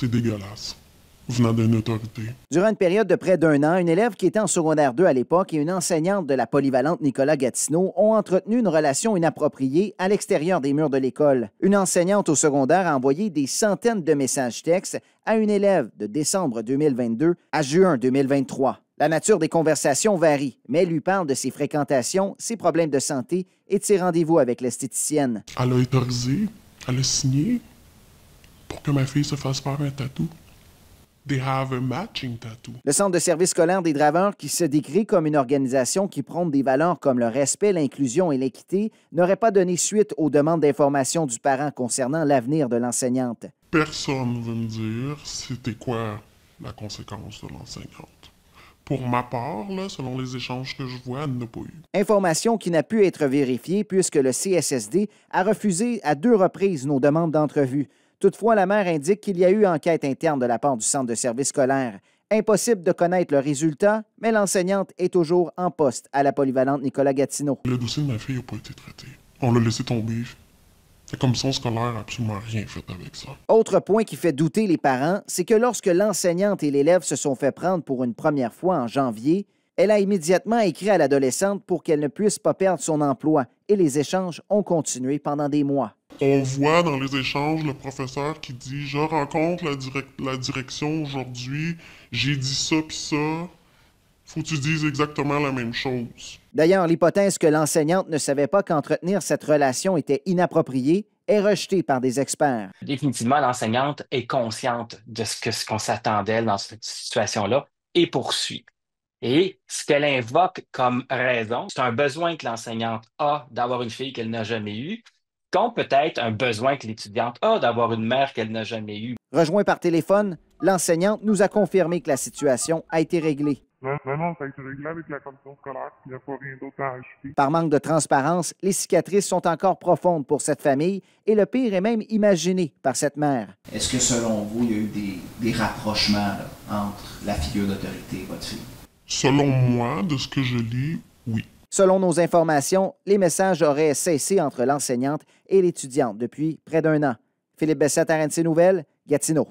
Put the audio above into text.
C'est dégueulasse venant d'une autorité. Durant une période de près d'un an, une élève qui était en secondaire 2 à l'époque et une enseignante de la polyvalente Nicolas Gatineau ont entretenu une relation inappropriée à l'extérieur des murs de l'école. Une enseignante au secondaire a envoyé des centaines de messages textes à une élève de décembre 2022 à juin 2023. La nature des conversations varie, mais elle lui parle de ses fréquentations, ses problèmes de santé et de ses rendez-vous avec l'esthéticienne. Elle a autorisé, elle a signé, que ma fille se fasse faire un tatou. They have a matching tattoo. Le Centre de service scolaire des draveurs, qui se décrit comme une organisation qui prône des valeurs comme le respect, l'inclusion et l'équité, n'aurait pas donné suite aux demandes d'information du parent concernant l'avenir de l'enseignante. Personne ne veut me dire c'était quoi la conséquence de l'enseignante. Pour ma part, selon les échanges que je vois, elle n'a pas eu. Information qui n'a pu être vérifiée puisque le CSSD a refusé à deux reprises nos demandes d'entrevue. Toutefois, la mère indique qu'il y a eu enquête interne de la part du centre de service scolaire. Impossible de connaître le résultat, mais l'enseignante est toujours en poste à la polyvalente Nicolas Gatineau. Le dossier de ma fille n'a pas été traité. On l'a laissé tomber. La commission scolaire n'a absolument rien fait avec ça. Autre point qui fait douter les parents, c'est que lorsque l'enseignante et l'élève se sont fait prendre pour une première fois en janvier, elle a immédiatement écrit à l'adolescente pour qu'elle ne puisse pas perdre son emploi et les échanges ont continué pendant des mois on voit dans les échanges le professeur qui dit Je rencontre la, direction aujourd'hui, j'ai dit ça puis ça. Faut que tu dises exactement la même chose. D'ailleurs, l'hypothèse que l'enseignante ne savait pas qu'entretenir cette relation était inappropriée est rejetée par des experts. Définitivement, l'enseignante est consciente de ce qu'on ce qu'on dans cette situation-là et poursuit. Et ce qu'elle invoque comme raison, c'est un besoin que l'enseignante a d'avoir une fille qu'elle n'a jamais eue qu'ont peut-être un besoin que l'étudiante a d'avoir une mère qu'elle n'a jamais eue. Rejoint par téléphone, l'enseignante nous a confirmé que la situation a été réglée. ça a réglé avec la commission scolaire. Il a pas rien Par manque de transparence, les cicatrices sont encore profondes pour cette famille et le pire est même imaginé par cette mère. Est-ce que selon vous, il y a eu des, rapprochements entre la figure d'autorité et votre fille? Selon moi, de ce que je lis, oui. Selon nos informations, les messages auraient cessé entre l'enseignante et l'étudiante depuis près d'un an. Philippe Bessette, RNC Nouvelle, Gatineau.